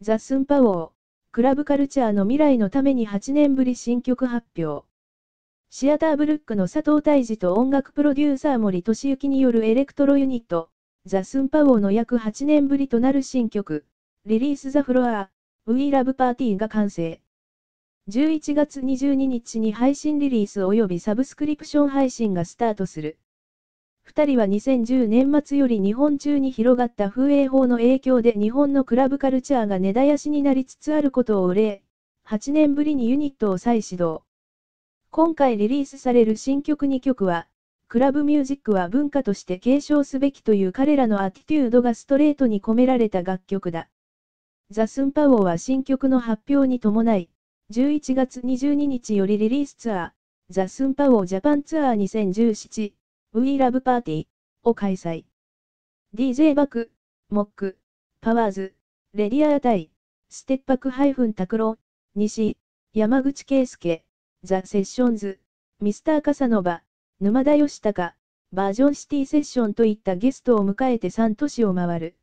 ザ・スンパウォー、クラブカルチャーの未来のために8年ぶり新曲発表。シアターブルックの佐藤大二と音楽プロデューサー森俊幸によるエレクトロユニット、ザ・スンパウォーの約8年ぶりとなる新曲、リリース・ザ・フロア、ウィー・ラブ・パーティーが完成。11月22日に配信リリース及びサブスクリプション配信がスタートする。二人は2010年末より日本中に広がった風営法の影響で日本のクラブカルチャーが根絶やしになりつつあることを憂い、8年ぶりにユニットを再始動。今回リリースされる新曲2曲は、クラブミュージックは文化として継承すべきという彼らのアティテュードがストレートに込められた楽曲だ。ザ・スンパ王ーは新曲の発表に伴い、11月22日よりリリースツアー、ザ・スンパオージャパンツアー2017ウィーラブパーティーを開催。DJ バク、モック、パワーズ、レディアーイ、ステッパクタロ郎、西、山口圭介、ザ・セッションズ、ミスター・カサノバ、沼田義隆、バージョンシティセッションといったゲストを迎えて3都市を回る。